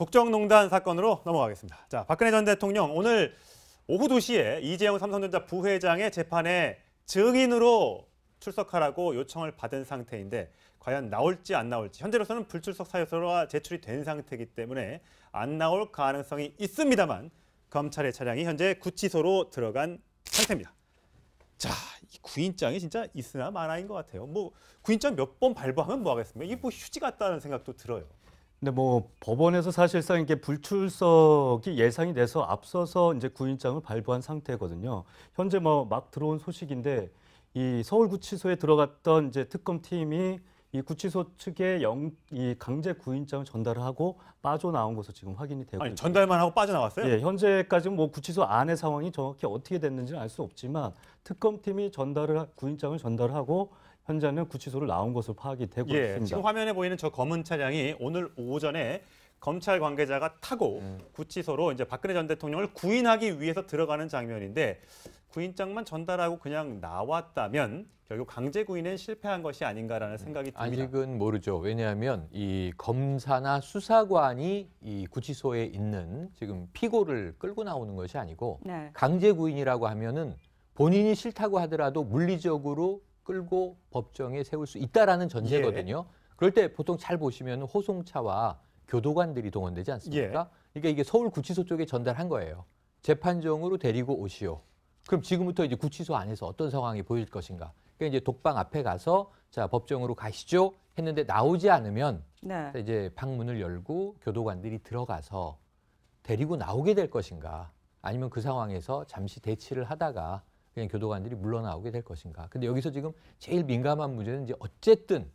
국정농단 사건으로 넘어가겠습니다. 자, 박근혜 전 대통령 오늘 오후 2시에 이재용 삼성전자 부회장의 재판에 증인으로 출석하라고 요청을 받은 상태인데 과연 나올지 안 나올지 현재로서는 불출석 사유서가 제출이 된 상태이기 때문에 안 나올 가능성이 있습니다만 검찰의 차량이 현재 구치소로 들어간 상태입니다. 자, 이 구인장이 진짜 있으나 마나인 것 같아요. 뭐 구인장 몇 번 발부하면 뭐 하겠습니까? 이 뭐 휴지 같다는 생각도 들어요. 근데 뭐 법원에서 사실상 이게 불출석이 예상이 돼서 앞서서 이제 구인장을 발부한 상태거든요. 현재 뭐 막 들어온 소식인데 이 서울구치소에 들어갔던 이제 특검팀이 이 구치소 측에 영, 이 강제 구인장을 전달을 하고 빠져나온 것으로 지금 확인이 되고 아니, 전달만 하고 빠져나왔어요? 예, 현재까지는 뭐 구치소 안의 상황이 정확히 어떻게 됐는지는 알 수 없지만 특검팀이 전달을 구인장을 전달하고 현장에 구치소를 나온 것으로 파악이 되고 예, 있습니다. 지금 화면에 보이는 저 검은 차량이 오늘 오전에 검찰 관계자가 타고 음. 구치소로 이제 박근혜 전 대통령을 구인하기 위해서 들어가는 장면인데 구인장만 전달하고 그냥 나왔다면 결국 강제 구인은 실패한 것이 아닌가라는 네. 생각이 듭니다. 아직은 모르죠. 왜냐하면 이 검사나 수사관이 이 구치소에 있는 지금 피고를 끌고 나오는 것이 아니고 네. 강제 구인이라고 하면은 본인이 싫다고 하더라도 물리적으로 끌고 법정에 세울 수 있다라는 전제거든요. 예. 그럴 때 보통 잘 보시면 호송차와 교도관들이 동원되지 않습니까? 예. 그러니까 이게 서울 구치소 쪽에 전달한 거예요. 재판정으로 데리고 오시오. 그럼 지금부터 이제 구치소 안에서 어떤 상황이 보일 것인가? 그러니까 이제 독방 앞에 가서 자 법정으로 가시죠 했는데 나오지 않으면 네. 이제 방문을 열고 교도관들이 들어가서 데리고 나오게 될 것인가? 아니면 그 상황에서 잠시 대치를 하다가 그냥 교도관들이 물러나오게 될 것인가. 근데 여기서 지금 제일 민감한 문제는 이제 어쨌든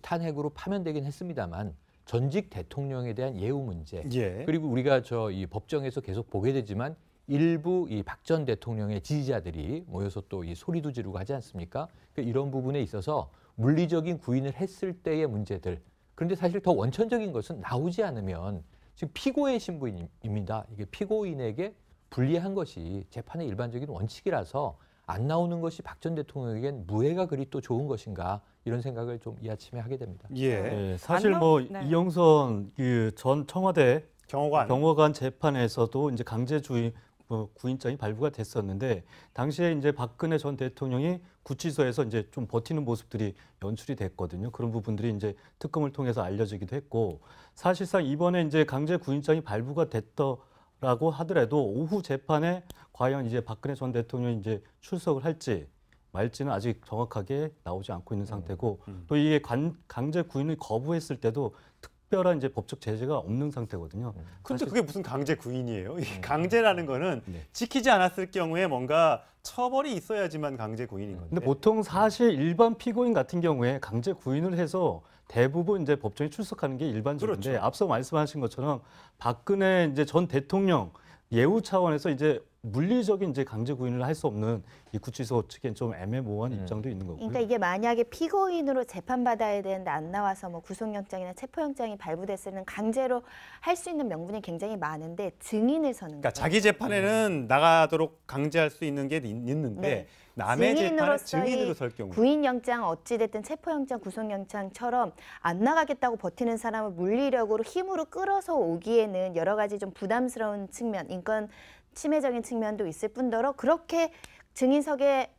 탄핵으로 파면되긴 했습니다만 전직 대통령에 대한 예우 문제. 예. 그리고 우리가 저 이 법정에서 계속 보게 되지만 일부 이 박 전 대통령의 지지자들이 모여서 또 이 소리도 지르고 하지 않습니까? 그러니까 이런 부분에 있어서 물리적인 구인을 했을 때의 문제들. 그런데 사실 더 원천적인 것은 나오지 않으면 지금 피고의 신부입니다. 이게 피고인에게 분리한 것이 재판의 일반적인 원칙이라서 안 나오는 것이 박 전 대통령에겐 무해가 그리 또 좋은 것인가 이런 생각을 좀 이 아침에 하게 됩니다. 예. 네, 사실 뭐 네. 이영선 그 전 청와대 경호관. 경호관 재판에서도 이제 강제주의 뭐 구인장이 발부가 됐었는데 당시에 이제 박근혜 전 대통령이 구치소에서 이제 좀 버티는 모습들이 연출이 됐거든요. 그런 부분들이 이제 특검을 통해서 알려지기도 했고 사실상 이번에 이제 강제 구인장이 발부가 됐던 라고 하더라도 오후 재판에 과연 이제 박근혜 전 대통령이 이제 출석을 할지 말지는 아직 정확하게 나오지 않고 있는 음. 상태고 음. 또 이게 관, 강제 구인을 거부했을 때도 특 특별한 이제 법적 제재가 없는 상태거든요. 그런데 음. 그게 무슨 강제 구인이에요? 네. 강제라는 거는 네. 지키지 않았을 경우에 뭔가 처벌이 있어야지만 강제 구인인 건데. 근데 보통 사실 일반 피고인 같은 경우에 강제 구인을 해서 대부분 이제 법정에 출석하는 게 일반적인데 그렇죠. 앞서 말씀하신 것처럼 박근혜 이제 전 대통령 예우 차원에서 이제 물리적인 이제 강제 구인을 할 수 없는 이 구치소 측엔 좀 애매모호한 음. 입장도 있는 거고요. 그러니까 이게 만약에 피고인으로 재판받아야 되는데 안 나와서 뭐 구속영장이나 체포영장이 발부됐으면 강제로 할 수 있는 명분이 굉장히 많은데 증인을 서는 그러니까 거예요. 자기 재판에는 네. 나가도록 강제할 수 있는 게 있는데 네. 남의 재판에 증인으로 설 경우 구인영장 어찌됐든 체포영장 구속영장처럼 안 나가겠다고 버티는 사람을 물리력으로 힘으로 끌어서 오기에는 여러 가지 좀 부담스러운 측면 인권 치매적인 측면도 있을 뿐더러 그렇게 증인석에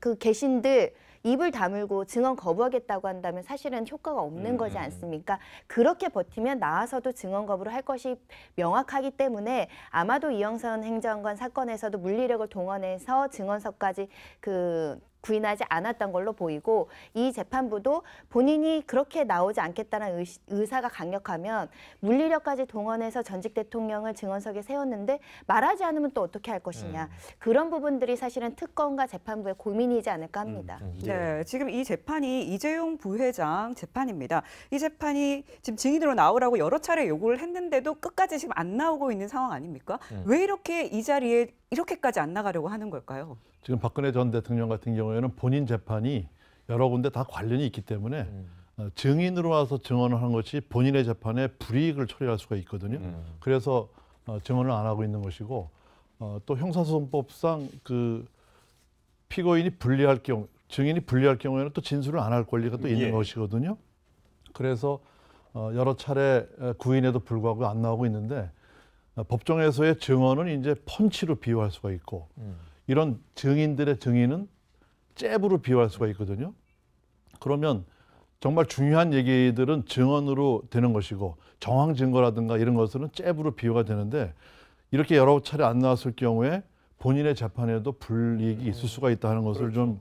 그 계신들 입을 다물고 증언 거부하겠다고 한다면 사실은 효과가 없는 음. 거지 음, 음. 않습니까? 그렇게 버티면 나와서도 증언 거부를 할 것이 명확하기 때문에 아마도 이영선 행정관 사건에서도 물리력을 동원해서 증언서까지 그 부인하지 않았던 걸로 보이고 이 재판부도 본인이 그렇게 나오지 않겠다는 의사가 강력하면 물리력까지 동원해서 전직 대통령을 증언석에 세웠는데 말하지 않으면 또 어떻게 할 것이냐 음. 그런 부분들이 사실은 특검과 재판부의 고민이지 않을까 합니다. 음, 예. 네, 뭐. 지금 이 재판이 이재용 부회장 재판입니다. 이 재판이 지금 증인으로 나오라고 여러 차례 요구를 했는데도 끝까지 지금 안 나오고 있는 상황 아닙니까? 음. 왜 이렇게 이 자리에 이렇게까지 안 나가려고 하는 걸까요? 지금 박근혜 전 대통령 같은 경우에는 본인 재판이 여러 군데 다 관련이 있기 때문에 음. 어, 증인으로 와서 증언을 한 것이 본인의 재판에 불이익을 처리할 수가 있거든요. 음. 그래서 어, 증언을 안 하고 있는 것이고 어, 또 형사소송법상 그 피고인이 불리할 경우 증인이 불리할 경우에는 또 진술을 안 할 권리가 또 있는 예. 것이거든요. 그래서 여러 차례 구인에도 불구하고 안 나오고 있는데 법정에서의 증언은 이제 펀치로 비유할 수가 있고 음. 이런 증인들의 증인은 잽으로 비유할 수가 있거든요. 그러면 정말 중요한 얘기들은 증언으로 되는 것이고 정황 증거라든가 이런 것들은 잽으로 비유가 되는데 이렇게 여러 차례 안 나왔을 경우에 본인의 재판에도 불이익이 네. 있을 수가 있다 는 것을 그렇죠. 좀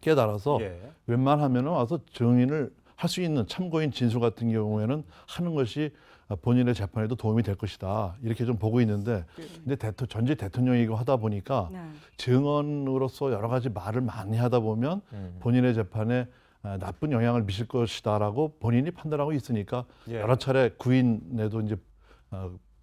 깨달아서 예. 웬만하면 와서 증인을 할 수 있는 참고인 진술 같은 경우에는 하는 것이 본인의 재판에도 도움이 될 것이다 이렇게 좀 보고 있는데 네. 근데 대토, 전직 대통령이고 하다 보니까 네. 증언으로서 여러 가지 말을 많이 하다 보면 음. 본인의 재판에 아, 나쁜 영향을 미칠 것이다라고 본인이 판단하고 있으니까 예. 여러 차례 구인에도 이제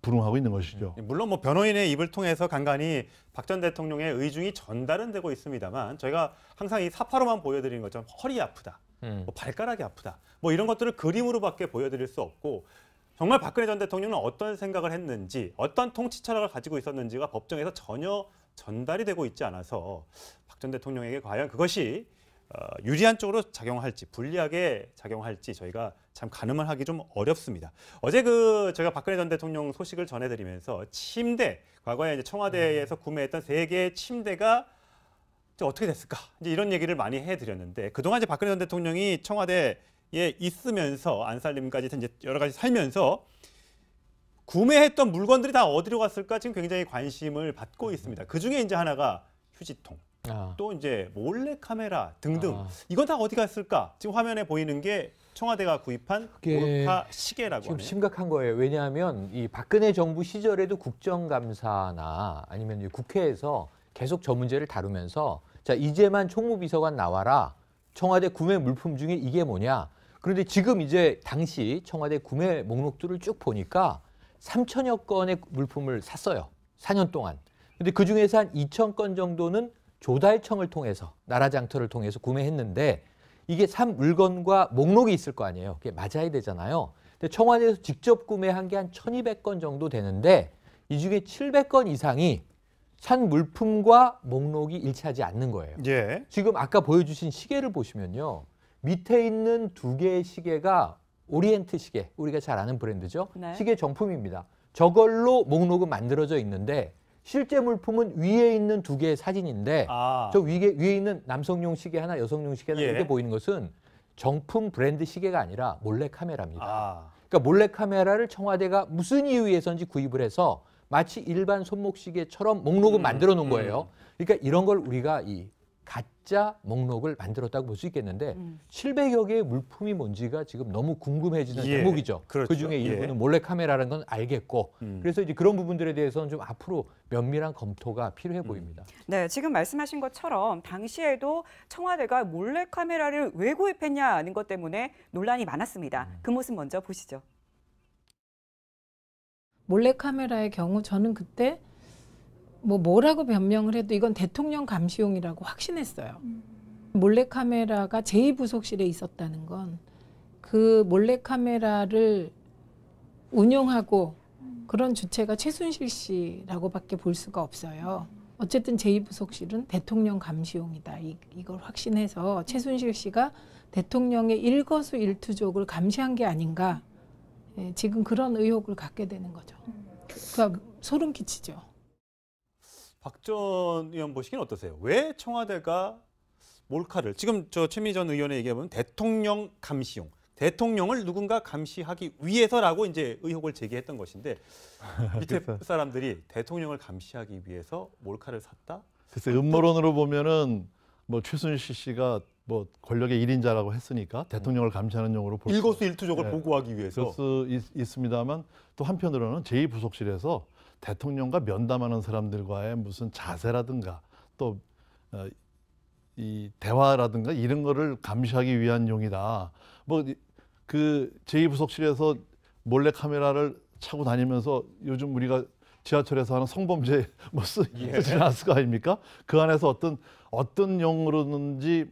불응하고 어, 있는 것이죠. 음. 물론 뭐 변호인의 입을 통해서 간간히 박 전 대통령의 의중이 전달은 되고 있습니다만 저희가 항상 이 사파로만 보여드리는 것처럼 허리 아프다, 음. 뭐 발가락이 아프다, 뭐 이런 것들을 그림으로밖에 보여드릴 수 없고 정말 박근혜 전 대통령은 어떤 생각을 했는지 어떤 통치 철학을 가지고 있었는지가 법정에서 전혀 전달이 되고 있지 않아서 박 전 대통령에게 과연 그것이 어, 유리한 쪽으로 작용할지 불리하게 작용할지 저희가 참 가늠을 하기 좀 어렵습니다. 어제 그 제가 박근혜 전 대통령 소식을 전해드리면서 침대 과거에 이제 청와대에서 음. 구매했던 세 개의 침대가 어떻게 됐을까 이제 이런 얘기를 많이 해드렸는데 그동안 이제 박근혜 전 대통령이 청와대 예, 있으면서 안살림까지 이제 여러 가지 살면서 구매했던 물건들이 다 어디로 갔을까 지금 굉장히 관심을 받고 음. 있습니다. 그 중에 이제 하나가 휴지통, 아. 또 이제 몰래 카메라 등등 아. 이건 다 어디 갔을까? 지금 화면에 보이는 게 청와대가 구입한 몰카 시계라고 지금 하네요. 심각한 거예요. 왜냐하면 이 박근혜 정부 시절에도 국정감사나 아니면 국회에서 계속 저 문제를 다루면서 자 이제만 총무비서관 나와라 청와대 구매 물품 중에 이게 뭐냐 그런데 지금 이제 당시 청와대 구매 목록들을 쭉 보니까 3천여 건의 물품을 샀어요. 4년 동안. 그런데그 중에서 한 2천 건 정도는 조달청을 통해서 나라 장터를 통해서 구매했는데 이게 산 물건과 목록이 있을 거 아니에요. 그게 맞아야 되잖아요. 근데 청와대에서 직접 구매한 게 한 1,200건 정도 되는데 이 중에 700건 이상이 산 물품과 목록이 일치하지 않는 거예요. 예. 지금 아까 보여주신 시계를 보시면요. 밑에 있는 두 개의 시계가 오리엔트 시계, 우리가 잘 아는 브랜드죠. 네. 시계 정품입니다. 저걸로 목록은 만들어져 있는데 실제 물품은 위에 있는 두 개의 사진인데 아. 저 위에, 위에 있는 남성용 시계 하나, 여성용 시계 하나 예. 이렇게 보이는 것은 정품 브랜드 시계가 아니라 몰래 카메라입니다. 아. 그러니까 몰래 카메라를 청와대가 무슨 이유에선지 구입을 해서 마치 일반 손목시계처럼 목록을 음, 만들어 놓은 음. 거예요. 음. 그러니까 이런 걸 우리가 이 가짜 목록을 만들었다고 볼 수 있겠는데 음. 700여 개의 물품이 뭔지가 지금 너무 궁금해지는 예, 대목이죠. 그렇죠. 그 중에 일부는 예. 몰래 카메라라는 건 알겠고 음. 그래서 이제 그런 부분들에 대해서는 좀 앞으로 면밀한 검토가 필요해 음. 보입니다. 네, 지금 말씀하신 것처럼 당시에도 청와대가 몰래 카메라를 왜 구입했냐는 것 때문에 논란이 많았습니다. 음. 그 모습 먼저 보시죠. 몰래 카메라의 경우 저는 그때 뭐 뭐라고 변명을 해도 이건 대통령 감시용이라고 확신했어요. 몰래카메라가 제2부속실에 있었다는 건 그 몰래카메라를 운영하고 그런 주체가 최순실 씨라고밖에 볼 수가 없어요. 어쨌든 제2부속실은 대통령 감시용이다. 이, 이걸 확신해서 최순실 씨가 대통령의 일거수 일투족을 감시한 게 아닌가. 예, 지금 그런 의혹을 갖게 되는 거죠. 그러니까 소름 끼치죠. 박전 의원 보시기는 어떠세요? 왜 청와대가 몰카를 지금 저 최미 전 의원의 얘기하면 대통령 감시용 대통령을 누군가 감시하기 위해서라고 이제 의혹을 제기했던 것인데 밑에 사람들이 대통령을 감시하기 위해서 몰카를 샀다. 글쎄 음모론으로 보면은 뭐 최순실 씨가 뭐 권력의 일인자라고 했으니까 대통령을 음. 감시하는 용으로볼 일거수일투족을 네. 보고하기 위해서 그럴 수 있, 있습니다만 또 한편으로는 제2부속실에서 대통령과 면담하는 사람들과의 무슨 자세라든가 또이 어, 대화라든가 이런 거를 감시하기 위한 용이다. 뭐 그 제2부속실에서 몰래 카메라를 차고 다니면서 요즘 우리가 지하철에서 하는 성범죄 뭐 쓰, 예. 쓰지 않을거 아닙니까? 그 안에서 어떤 어떤 용으로든지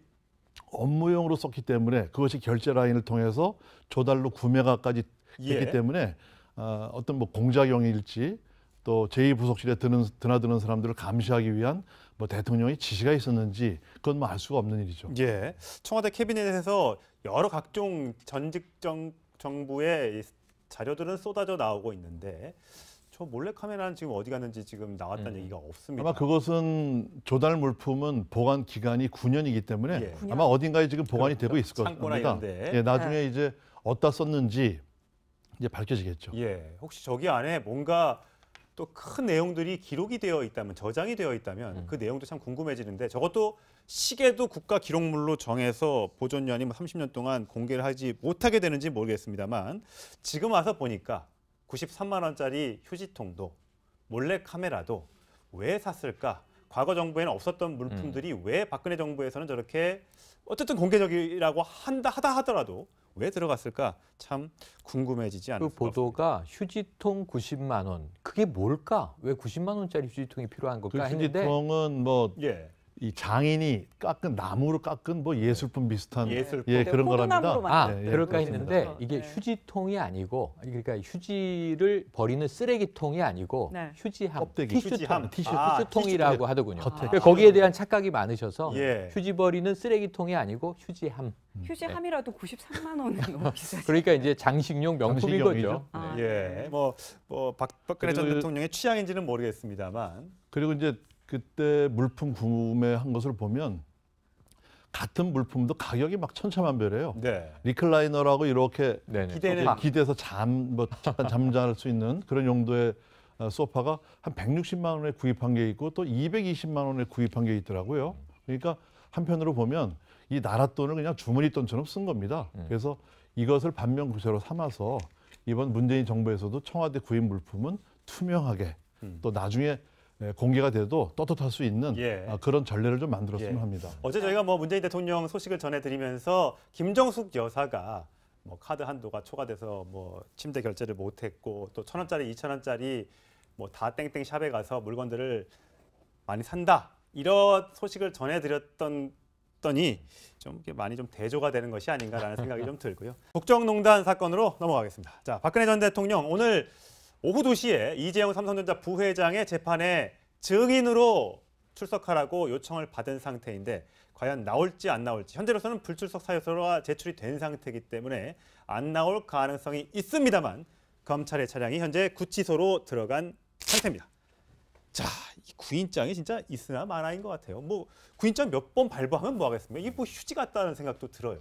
업무용으로 썼기 때문에 그것이 결제 라인을 통해서 조달로 구매가까지 예. 됐기 때문에 어, 어떤 뭐 공작용일지 또 제2부속실에 드는, 드나드는 사람들을 감시하기 위한 뭐 대통령의 지시가 있었는지 그건 뭐 알 수가 없는 일이죠. 예. 청와대 캐비넷에서 여러 각종 전직 정, 정부의 자료들은 쏟아져 나오고 있는데 저 몰래 카메라는 지금 어디 갔는지 지금 나왔다는 음. 얘기가 없습니다. 아마 그것은 조달 물품은 보관 기간이 9년이기 때문에 예. 9년? 아마 어딘가에 지금 보관이 그 되고 있을 겁니다. 예, 나중에 네. 이제 어디다 썼는지 이제 밝혀지겠죠. 예. 혹시 저기 안에 뭔가 또큰 내용들이 기록이 되어 있다면 저장이 되어 있다면 음. 그 내용도 참 궁금해지는데 저것도 시계도 국가 기록물로 정해서 보존년이 뭐 30년 동안 공개를 하지 못하게 되는지 모르겠습니다만 지금 와서 보니까 93만 원짜리 휴지통도 몰래 카메라도 왜 샀을까? 과거 정부에는 없었던 물품들이 음. 왜 박근혜 정부에서는 저렇게 어쨌든 공개적이라고 한다 하다 하더라도 왜 들어갔을까 참 궁금해지지 않을까그 보도가 휴지통 90만 원 그게 뭘까? 왜 90만 원짜리 휴지통이 필요한 걸까 그 휴지통은 했는데 휴지통은 뭐 예. 이 장인이 깎은 나무로 깎은 뭐 예술품 비슷한 네. 예술품. 예 그런 거랍니다. 호두나 아, 예, 그럴까 했는데 이게 네. 휴지통이 아니고 그러니까 휴지를 버리는 쓰레기통이 아니고 네. 휴지함, 껍데기, 티슈통, 휴지함. 티슈, 아, 통이라고 하더군요. 겉에. 그러니까 거기에 대한 착각이 많으셔서 예. 휴지 버리는 쓰레기통이 아니고 휴지함. 음. 휴지함이라도 93만 원은 너무 그러니까 이제 장식용 명품인 거죠. 아. 네. 네. 예, 뭐, 뭐 박, 박근혜 전 대통령의 취향인지는 모르겠습니다만. 그리고 이제 그때 물품 구매한 것을 보면 같은 물품도 가격이 막천차만별해요 네. 리클라이너라고 이렇게 기대는 기대서 잠, 뭐 잠깐 잠잘 수 있는 그런 용도의 어, 소파가 한 160만 원에 구입한 게 있고 또 220만 원에 구입한 게 있더라고요. 그러니까 한편으로 보면 이 나라 돈을 그냥 주머니 돈처럼 쓴 겁니다. 음. 그래서 이것을 반면 구세로 삼아서 이번 문재인 정부에서도 청와대 구입 물품은 투명하게 음. 또 나중에 예, 공개가 돼도 떳떳할 수 있는 예. 아, 그런 전례를 좀 만들었으면 예. 합니다. 어제 저희가 뭐 문재인 대통령 소식을 전해드리면서 김정숙 여사가 뭐 카드 한도가 초과돼서 뭐 침대 결제를 못했고 또 천 원짜리, 이천 원짜리 뭐 다 땡땡 샵에 가서 물건들을 많이 산다 이런 소식을 전해드렸던 더니 좀 많이 좀 대조가 되는 것이 아닌가라는 생각이 좀 들고요. 국정농단 사건으로 넘어가겠습니다. 자, 박근혜 전 대통령 오늘 오후 2시에 이재용 삼성전자 부회장의 재판에 증인으로 출석하라고 요청을 받은 상태인데 과연 나올지 안 나올지 현재로서는 불출석 사유서가 제출이 된 상태이기 때문에 안 나올 가능성이 있습니다만 검찰의 차량이 현재 구치소로 들어간 상태입니다. 자, 이 구인장이 진짜 있으나 마나인 것 같아요. 뭐 구인장 몇 번 발부하면 뭐 하겠습니까? 이게 뭐 휴지 같다는 생각도 들어요.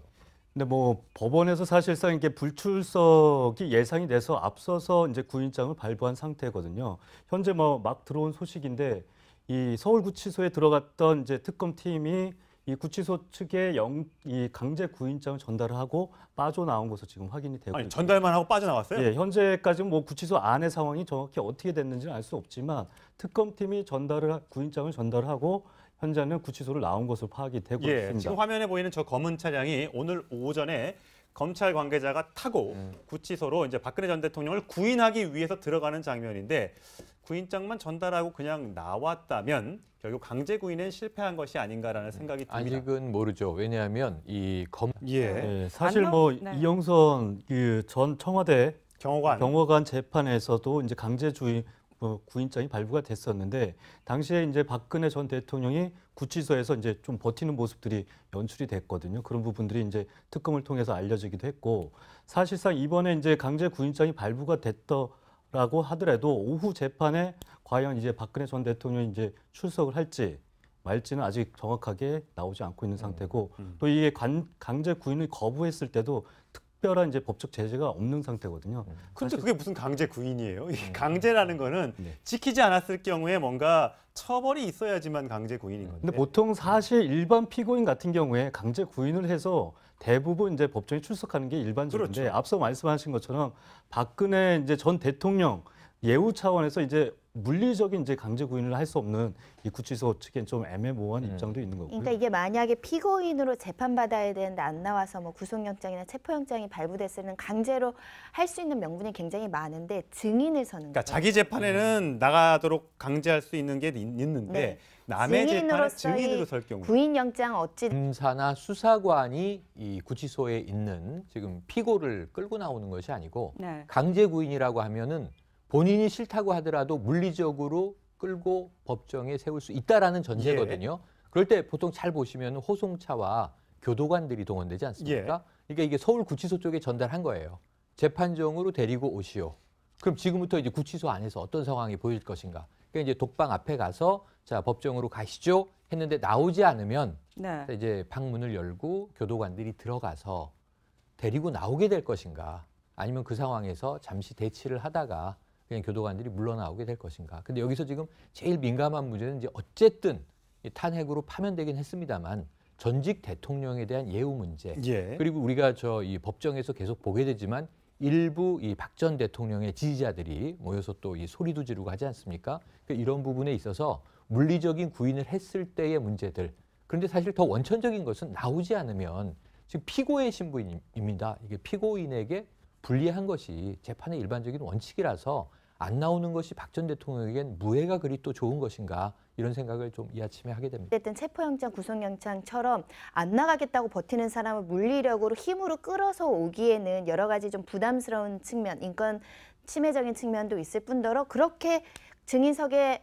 근데 뭐 법원에서 사실상 이게 불출석이 예상이 돼서 앞서서 이제 구인장을 발부한 상태거든요. 현재 뭐 막 들어온 소식인데 이 서울구치소에 들어갔던 이제 특검팀이 이 구치소 측에 영, 이 강제 구인장을 전달 하고 빠져나온 것으로 지금 확인이 되고 아니, 전달만 하고 빠져나왔어요? 예, 현재까지 뭐 구치소 안의 상황이 정확히 어떻게 됐는지는 알 수 없지만 특검팀이 전달을 구인장을 전달하고 현재는 구치소를 나온 것으로 파악이 되고 예, 있습니다. 지금 화면에 보이는 저 검은 차량이 오늘 오전에 검찰 관계자가 타고 음. 구치소로 이제 박근혜 전 대통령을 구인하기 위해서 들어가는 장면인데 구인장만 전달하고 그냥 나왔다면 결국 강제 구인은 실패한 것이 아닌가라는 음. 생각이 듭니다. 아직은 모르죠. 왜냐하면 이 검. 예. 네, 사실 뭐 네. 이영선 그 전 청와대 경호관 경호관 재판에서도 이제 강제 주인 어, 구인장이 발부가 됐었는데 당시에 이제 박근혜 전 대통령이 구치소에서 이제 좀 버티는 모습들이 연출이 됐거든요. 그런 부분들이 이제 특검을 통해서 알려지기도 했고 사실상 이번에 이제 강제 구인장이 발부가 됐더라고 하더라도 오후 재판에 과연 이제 박근혜 전 대통령이 이제 출석을 할지 말지는 아직 정확하게 나오지 않고 있는 음, 상태고 음. 또 이게 강제 구인을 거부했을 때도 특 특별한 이제 법적 제재가 없는 상태거든요. 그런데 음. 그게 무슨 강제 구인이에요? 이 음. 강제라는 거는 네. 지키지 않았을 경우에 뭔가 처벌이 있어야지만 강제 구인인 네. 건데. 근데 보통 사실 일반 피고인 같은 경우에 강제 구인을 해서 대부분 이제 법정에 출석하는 게 일반적인데 그렇죠. 앞서 말씀하신 것처럼 박근혜 이제 전 대통령 예우 차원에서 이제 물리적인 이제 강제 구인을 할 수 없는 이 구치소 측엔 좀 애매모호한 음. 입장도 있는 거고요. 그러니까 이게 만약에 피고인으로 재판받아야 되는데 안 나와서 뭐 구속영장이나 체포영장이 발부됐으면 강제로 할 수 있는 명분이 굉장히 많은데 증인을 서는 그러니까 거예요. 자기 재판에는 음. 나가도록 강제할 수 있는 게 있는데 네. 남의 재판에 증인으로 설 경우 구인영장 어찌 검사나 수사관이 이 구치소에 있는 지금 피고를 끌고 나오는 것이 아니고 네. 강제 구인이라고 하면은 본인이 싫다고 하더라도 물리적으로 끌고 법정에 세울 수 있다라는 전제거든요. 예. 그럴 때 보통 잘 보시면 호송차와 교도관들이 동원되지 않습니까? 예. 그러니까 이게 서울 구치소 쪽에 전달한 거예요. 재판정으로 데리고 오시오. 그럼 지금부터 이제 구치소 안에서 어떤 상황이 보일 것인가? 그러니까 이제 독방 앞에 가서 자 법정으로 가시죠 했는데 나오지 않으면 네. 이제 방문을 열고 교도관들이 들어가서 데리고 나오게 될 것인가? 아니면 그 상황에서 잠시 대치를 하다가 그냥 교도관들이 물러나오게 될 것인가. 근데 여기서 지금 제일 민감한 문제는 이제 어쨌든 탄핵으로 파면되긴 했습니다만 전직 대통령에 대한 예우 문제 예. 그리고 우리가 저이 법정에서 계속 보게 되지만 일부 이 박 전 대통령의 지지자들이 모여서 또이 소리도 지르고 하지 않습니까? 그러니까 이런 부분에 있어서 물리적인 구인을 했을 때의 문제들 그런데 사실 더 원천적인 것은 나오지 않으면 지금 피고의 신부입니다. 이게 피고인에게 불리한 것이 재판의 일반적인 원칙이라서 안 나오는 것이 박 전 대통령에겐 무해가 그리 또 좋은 것인가 이런 생각을 좀 이 아침에 하게 됩니다. 어쨌든 체포영장, 구속영장처럼 안 나가겠다고 버티는 사람을 물리력으로 힘으로 끌어서 오기에는 여러 가지 좀 부담스러운 측면, 인권 침해적인 측면도 있을 뿐더러 그렇게 증인석에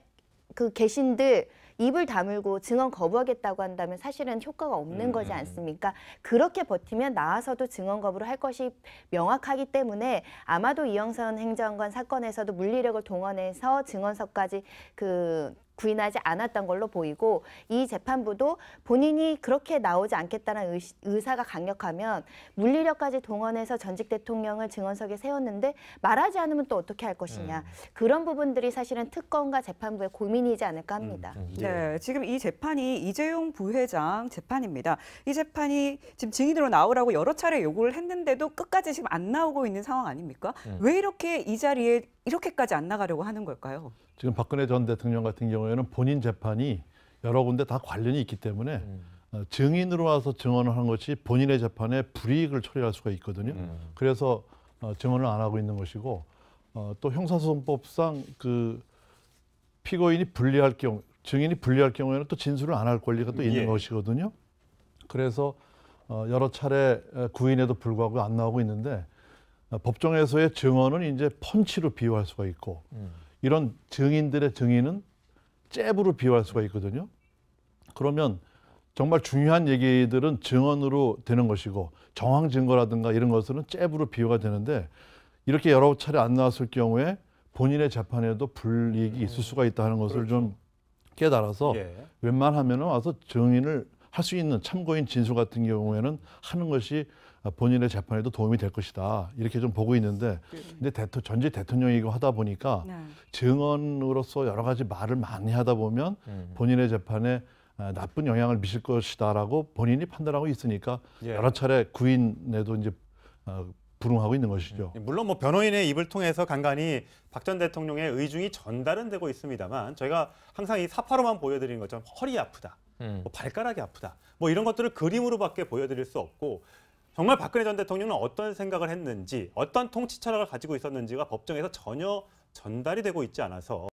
그 계신들 입을 다물고 증언 거부하겠다고 한다면 사실은 효과가 없는 음. 거지 않습니까? 그렇게 버티면 나와서도 증언 거부를 할 것이 명확하기 때문에 아마도 이영선 행정관 사건에서도 물리력을 동원해서 증언서까지 그 부인하지 않았던 걸로 보이고 이 재판부도 본인이 그렇게 나오지 않겠다는 의사가 강력하면 물리력까지 동원해서 전직 대통령을 증언석에 세웠는데 말하지 않으면 또 어떻게 할 것이냐 음. 그런 부분들이 사실은 특검과 재판부의 고민이지 않을까 음, 음, 합니다. 네, 지금 이 재판이 이재용 부회장 재판입니다. 이 재판이 지금 증인으로 나오라고 여러 차례 요구를 했는데도 끝까지 지금 안 나오고 있는 상황 아닙니까? 왜 이렇게 이 자리에 이렇게까지 안 나가려고 하는 걸까요? 지금 박근혜 전 대통령 같은 경우에는 본인 재판이 여러 군데 다 관련이 있기 때문에 음. 어, 증인으로 와서 증언을 한 것이 본인의 재판에 불이익을 처리할 수가 있거든요. 음. 그래서 어, 증언을 안 하고 있는 것이고 어, 또 형사소송법상 그 피고인이 불리할 경우 증인이 불리할 경우에는 또 진술을 안 할 권리가 또 있는 예. 것이거든요. 그래서 여러 차례 구인에도 불구하고 안 나오고 있는데 어, 법정에서의 증언은 이제 펀치로 비유할 수가 있고 음. 이런 증인들의 증인은 잽으로 비유할 수가 있거든요. 그러면 정말 중요한 얘기들은 증언으로 되는 것이고 정황 증거라든가 이런 것은 잽으로 비유가 되는데 이렇게 여러 차례 안 나왔을 경우에 본인의 재판에도 불이익이 음. 있을 수가 있다 하는 것을 그렇죠. 좀 깨달아서 예. 웬만하면 와서 증인을 할 수 있는 참고인 진술 같은 경우에는 하는 것이 아, 본인의 재판에도 도움이 될 것이다 이렇게 좀 보고 있는데 네. 근데 대토, 전직 대통령이고 하다 보니까 네. 증언으로서 여러 가지 말을 많이 하다 보면 음. 본인의 재판에 아, 나쁜 영향을 미칠 것이다라고 본인이 판단하고 있으니까 예. 여러 차례 구인에도 이제 불응하고 어, 있는 것이죠. 음. 물론 뭐 변호인의 입을 통해서 간간히 박 전 대통령의 의중이 전달은 되고 있습니다만 저희가 항상 이 사파로만 보여드리는 것처럼 허리 아프다, 음. 뭐 발가락이 아프다, 뭐 이런 것들을 그림으로밖에 보여드릴 수 없고 정말 박근혜 전 대통령은 어떤 생각을 했는지 어떤 통치 철학을 가지고 있었는지가 법정에서 전혀 전달이 되고 있지 않아서